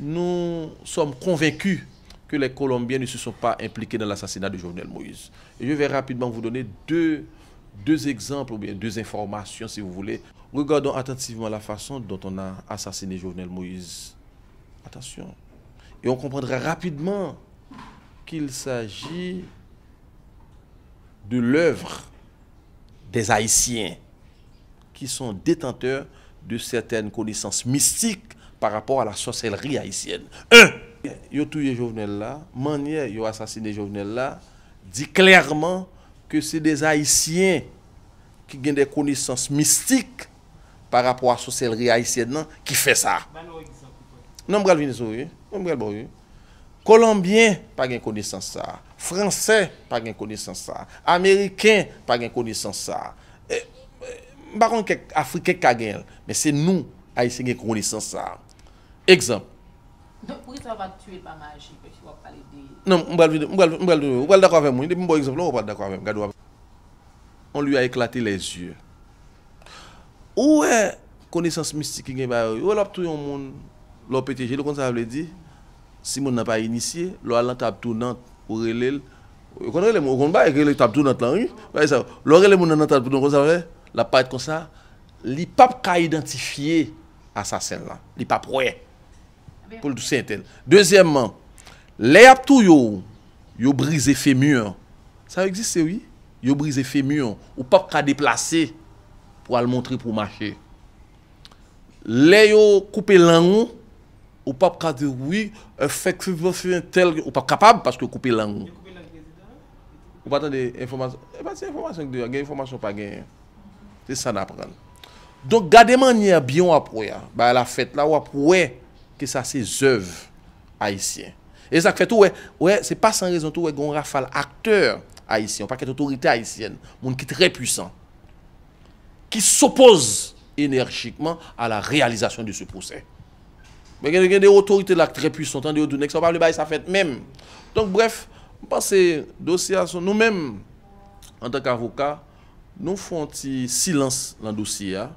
nous sommes convaincus que les Colombiens ne se sont pas impliqués dans l'assassinat de Jovenel Moïse. Et je vais rapidement vous donner deux, deux exemples ou bien deux informations, si vous voulez. Regardons attentivement la façon dont on a assassiné Jovenel Moïse. Attention. Et on comprendra rapidement qu'il s'agit de l'œuvre des Haïtiens qui sont détenteurs de certaines connaissances mystiques pa rapor a la soselri haisyen. Eu, yo touye jovenel la, manye yo asasine jovenel la, di klerman ke se de haisyen ki gen de konisans mistik pa rapor a soselri haisyen nan ki fe sa. Nombrel vini sou, nombrel boye. Kolombien pa gen konisans sa. Fransè pa gen konisans sa. Ameriken pa gen konisans sa. Baron ke Afriken kagen, men se nou haisyen gen konisans sa. Ekzamp. Non, mbèl vi de, mbèl de, mbèl de, mbèl de kwa vem mwen, mbèl de kwa vem mwen, mbèl de kwa vem mwen, mbèl de kwa vem mwen. On li a eklate lesye. Ou e konesans mistik gen ba yo? Ou e lop tou yon moun? Lop ete, jelou kont sa vle di? Si moun nan pa inisye, lop alantab tou nant, ou relel, ou kont rele moun, ou kont ba e rele tab tou nant lan yon? Ou e sa, lop rele moun nan tab tou nant, ou kont sa vle, lop pa ete kon sa, li pap ka identifiye asasen lan, Poul dousi entel. Dezyèmman, le ap tou yo, yo brize fèmur. Sa yo egziste, oui? Yo brize fèmur, ou pap ka deplase pou al montre pou mache. Le yo koupe langou, ou pap ka diroui, efektifon fèmur tel, ou pap kapab paske koupe langou. Ou patan de informasyon. E pati informasyon, gen informasyon pa gen. Te san ap pral. Donk gade manye, biyon ap prou ya. Ba la fèt la, ou ap prou wey. que ça c'est œuvre haïtienne. Et ça fait tout, ouais, ouais c'est pas sans raison tout, ouais, qu'on rafale acteur haïtien, pas qu'être autorité haïtienne, monde qui très puissant, qui s'oppose énergiquement à la réalisation de ce procès. Mais il y a des autorités très puissantes, hein, on dit, On va le ça fait même. Donc bref, parce que nous-mêmes, en tant qu'avocats, nous faisons un silence dans le dossier. Hein?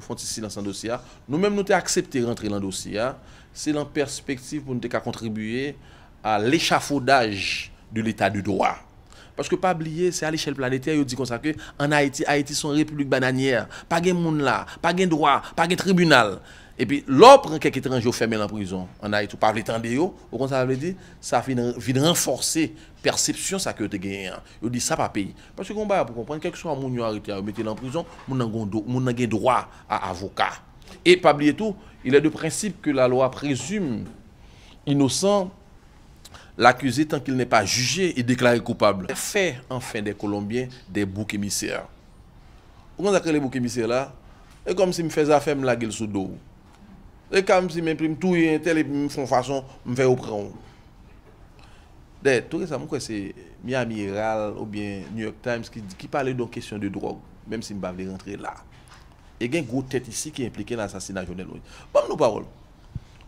font ici dans ce dossier. Nous-mêmes, nous avons accepté de rentrer dans le dossier. C'est dans perspective pour nous contribuer à l'échafaudage de l'état du droit. Parce que pas oublier, c'est à l'échelle planétaire, il dit comme ça que en Haïti, Haïti sont république bananière. Pas de monde là, pas de droit, pas de tribunal. Et puis, l'opre quelques étrangers fermés en prison, en Haïti, pas tendre, au contraire, ça veut dire, ça vient renforcer perception ça que tu gagné. Je hein. dis ça pas payé. Parce que va pour comprendre quelque soit mon arrêté, mettez en prison, mon a droit à avocat. Et pas oublier tout, il est de principe que la loi présume innocent l'accusé tant qu'il n'est pas jugé et déclaré coupable. Fait enfin des Colombiens des boucs émissaires. a créé les boucs émissaires là Et comme si me faisait affaire me la sous dos. Rè e kam si men pri m tou yon, tel yon fon fason, m fè yon prè yon. Dè, tou re sa moun kwen se mi Amiral ou bien New York Times ki pale yon don kesyon de drog, menm si m ba vè rentre la. E gen grou tèt isi ki implike l'assassinat jounel wè. Pòm nou parol.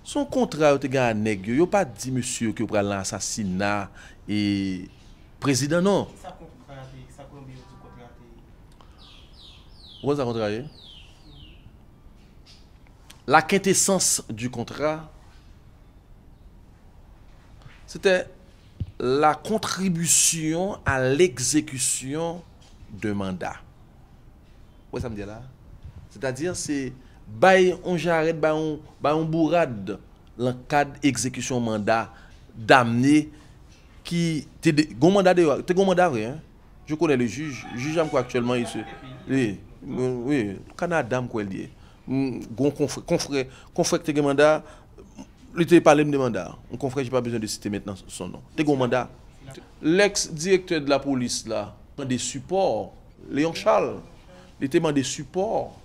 Son kontra yon te gen anèk yo, yo pa di msir ki yo prè l'assassinat e prezident non. Ki sa kontra yon te kontra yon te kontra yon te kontra yon te kontra yon te kontra yon te kontra yon te kontra yon te kontra yon te kontra yon te kontra yon te kontra yon te kontra yon te kontra yon te la quintessence du contrat, c'était la contribution à l'exécution de mandat. Vous ça me dit là? C'est-à-dire, c'est bail on jarret, on, bourrade le d'exécution mandat d'amener qui. T'es un mandat de. un mandat, vrai, hein? Je connais le juge. Le juge, quoi actuellement, ici. Oui, oui, Canada, quoi, il dit gon confrère confrère un mandat lui par pas de mandat on confrère j'ai pas besoin de citer maintenant son nom te gon mandat l'ex directeur de la police là des supports Léon Charles il était des supports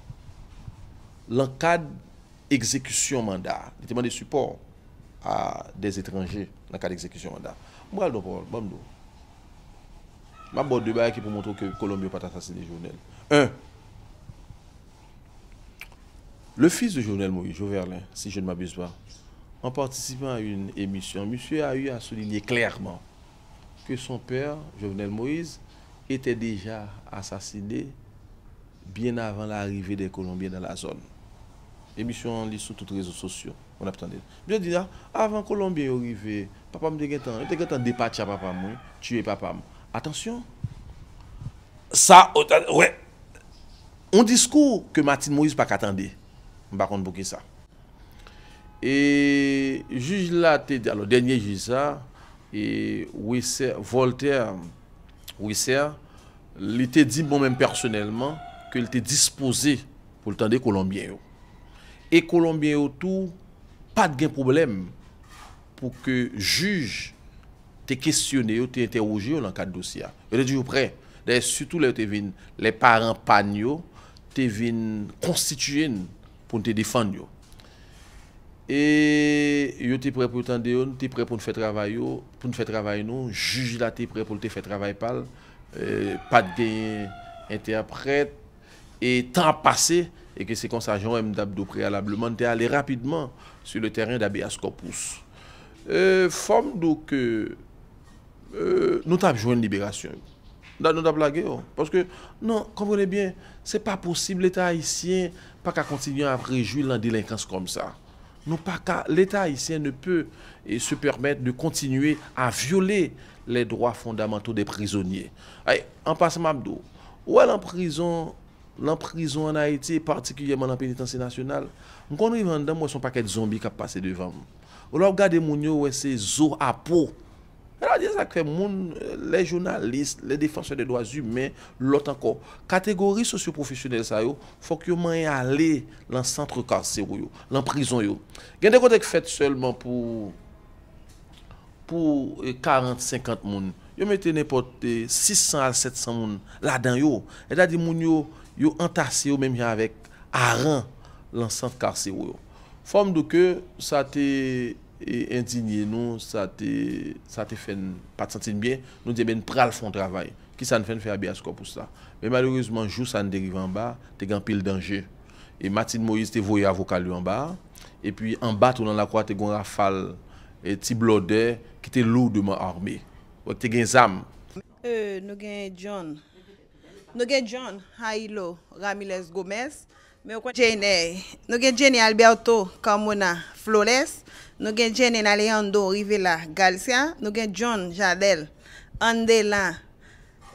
l'encadre exécution mandat il était des supports à des étrangers dans le cadre d'exécution mandat moi le Paul pas ma bord de bail qui pour montrer que Colombie pas assassiné journal 1 le fils de Jovenel Moïse, Joverlin, si je ne m'abuse pas, en participant à une émission, monsieur a eu à souligner clairement que son père, Jovenel Moïse, était déjà assassiné bien avant l'arrivée des Colombiens dans la zone. Émission en ligne sur toutes les réseaux sociaux. On a attendu. Je dis, là, avant Colombien arrivé, papa me dit, il était départ à papa, tuer papa. Attention. Ça, ouais. Un discours que Martin Moïse pas qu'attendait. Mbakon Bokisa E juj la te A lo denye juj sa E Wisse Voltaire Wisse Li te di bon men personelman Ke li te dispose Po l'tan de Kolombien yo E Kolombien yo tou Pat gen problem Po ke juj Te kestyone yo, te enteroje yo Lan kat dosya Le par an pan yo Te vin konstituyen poun te difan yo. E yo te pre pou tande yon, te pre pou te fè travay yo, pou te fè travay nou, juji la te pre pou te fè travay pal, e, pat genye, ente apret, et tan pase, e ke se konsajon mdab do prealableman, te ale rapidman, su le terren dabe askopous. E, Fom do ke, e, nou tab jwen liberasyon yo. Nous oh. Parce que, non, comprenez bien, ce n'est pas possible, l'État haïtien, pas qu'à continuer à réjouir la délinquance comme ça. Nous pas L'État haïtien ne peut et eh, se permettre de continuer à violer les droits fondamentaux des prisonniers. Allez, en passant, Mabdo, où en prison, en prison en Haïti, particulièrement en pénitentiaire nationale, nous connaissons un paquet de zombies qui passent devant nous. Ou alors, regardez, mon c'est zo à peau. E la di sa ke moun, le jounalist, le defansyon de doaz humen, lot anko. Kategori sosyo-profesyonel sa yo, fok yo manye ale lan santre karser yo, lan prison yo. Gen dekotek fet selman pou 40-50 moun. Yo mette nepot euh, 600-700 moun la dan yo. E la di moun yo, yo antase yo menmye avek a ran lan santre karser yo. Fom do ke, sa te... E endinye nou sa te fèn, pa te sentin byen, nou diye ben pral fon travay. Ki san fèn fè a bi asko pou sa. Men malourizman jou san deriv an ba, te gen pil denje. E Matin Moïse te voye avokalyon an ba. E pi an bat ou nan la kwa te gen rafal, ti blode, ki te lou de man arme. Ou bon, te gen zam. Euh, nou gen John, nou gen John Hailo Ramiles Gomez. Geni, eh, nou gen Geni Alberto Kamona Flores, nou gen Geni Naleando Rivila Galcia, nou gen John Jadel Andela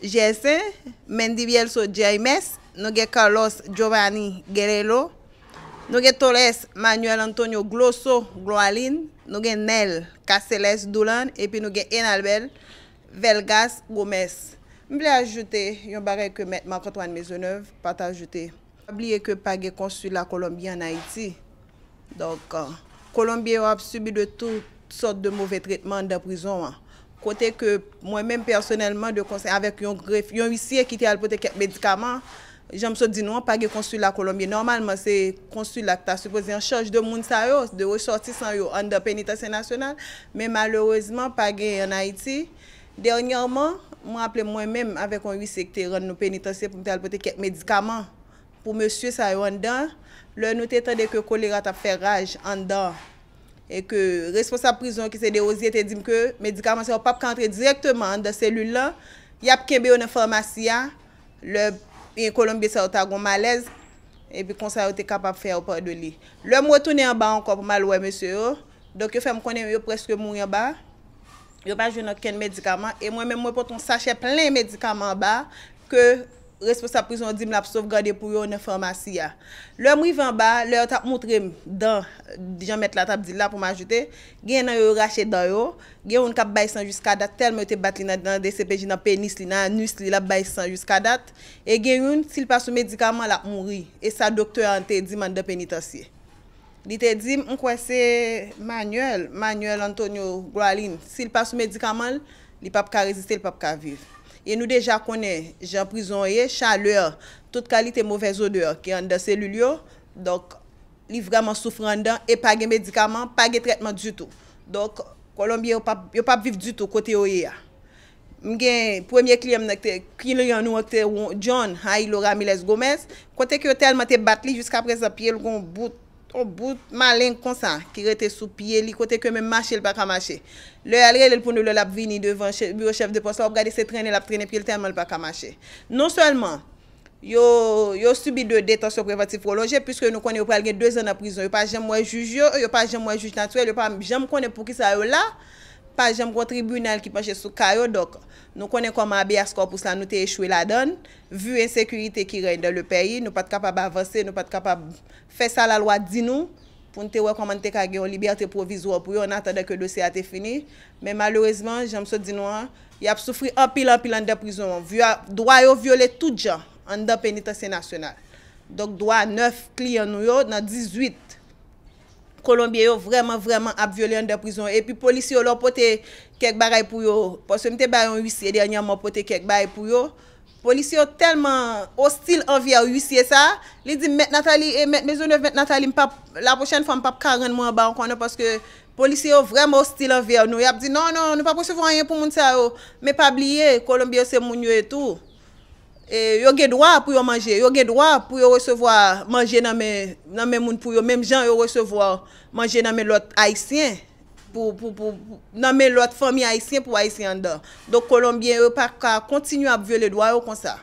Gese, Mendy Vielso Jemes, nou gen Carlos Giovanni Guerreiro, nou gen Torres Manuel Antonio Gloso Gualin, nou gen Nel Kasseles Dulan, epi nou gen Enalbel Velgas Gomez. Mwen ble ajoute yon barek yo met ma katwan me zo nev pat ajoute. Pabliye ke pa ge konsul la Kolombie an Haiti. Donc, Kolombie euh, yo ap subi de tout sort de mouvè tretman an da prizon an. Kote ke mwen men personelman de konsen, avek yon grèf, yon usye ki te alpote kèk medikaman, jan mso di nou an pa ge konsul la Kolombie. Normalman se konsul la ki ta suposi an chanj de moun sa yo, de wè sorti san yo an da penitansyen nasyonal, men malourezman pa ge an Haiti. Dernyaman, mwen aple mwen men avek yon usye ki te ren nou penitansyen pou te alpote kèk medikaman. pou monsye sa yon dan, lè nou te tande ke kolera tap fè raj an dan, e ke responsab prison ki se de ozi, te dim ke medikaman se yo pap kantre direktman an da selul la, yap kembe yon informasyan, lè yon kolombi sa yon tagon malez, e pi kon sa yon te kapap fè ou pa do li. Lè mwè toune yon ba an kon pou mal wè monsye yo, oh. dok yo fèm konen yo preske moun yon ba, yo pa jounan ken medikaman, e mwè mwen mwè poton sachè plen medikaman ba, ke mwen mwen mwen mwen mwen mwen mwen mwen mwen mwen mwen mwen mwen mwen mwen m Respons ap prison dim la pou sovgade pou yon informasy ya. Lè mou yvan ba, lè yon tap moutrem dan, dijan met la tap dil la pou m'ajute, gen nan yon rachet dan yon, gen yon kap bay san jusqu'a dat, tel mwen te bat li nan DCPJ nan penis li nan anus li la bay san jusqu'a dat, e gen yon, si l pa sou medikaman la mouri, e sa doktor an te dim an de penitansye. Li te dim, an kwa se Manuel, Manuel Antonio Gualin, si l pa sou medikaman, li pa pou ka reziste, li pa pou ka vive. Yen nou deja konen jan prizon ye, chaleur, tout kalite mouvez odeur ki an da selulyo, dok li vreman soufrandan, e page medikaman, page tretman djoutou. Dok, kolombi yo pap viv djoutou kote yo ye ya. Mgen, premye kliyem nan ki te, kliyem nan ki te, John, hai Laura Miles Gomez, kote ki yo telman te batli, jiska prese api el ron bout. On boute malin konsan ki rete sou piye li kote ke men mache el pa kamache. Le alre el pou nou l ap vini devan bureau chef de poste, ou gade se trene l ap trene pi el teman el pa kamache. Non selman, yo subi de detansyon privatif prolonje, pise yo nou konen yo pral gen 2 an ap rizon, yo pa jem mwen juj yo, yo pa jem mwen juj natwel, yo pa jem mwen konen pou ki sa yo la, jèm kwa tribunal ki panche sou kayo dok nou konen kwa mabye askor pou sa nou te echwe la don, vu ensekurite ki ren de le peyi, nou pat kapab avanse nou pat kapab fe sa la lwa di nou pou nou te wekoman te kage yon liberte provizwa pou yon natade ke dosye a te fini, men malourezman jèm se di nou, yap soufri apil apil an de prizon, dwa yo viole tout jan an de penitansi nasyonal, dok dwa 9 kli an nou yo, nan 18 Kolombye yo vreman vreman ap vyele an de prizon. E pi polisyon lor pote kek baray pou yo. Posye mte bayon yusye, dernyan mwen pote kek baray pou yo. Polisyon telman hostil an viya yusye sa. Li di met Natali, eh, met mezo nev, met Natali, la pochene fwa m pap karen mwen baron kono. Posye polisyon vreman hostil an viya nou. Yap di non, non, nou pa poche vwe an yon pou moun sa yo. Me pa bliye, Kolombye yo se moun yo etou. E yo gen dwa pou yo manje, yo gen dwa pou yo resevo manje nan men moun pou yo, menm jan yo resevo manje nan men lot haisyen, nan men lot fami haisyen pou haisyen dan. Don Kolombien yo pa ka kontinu ap vele dwa yo konsa.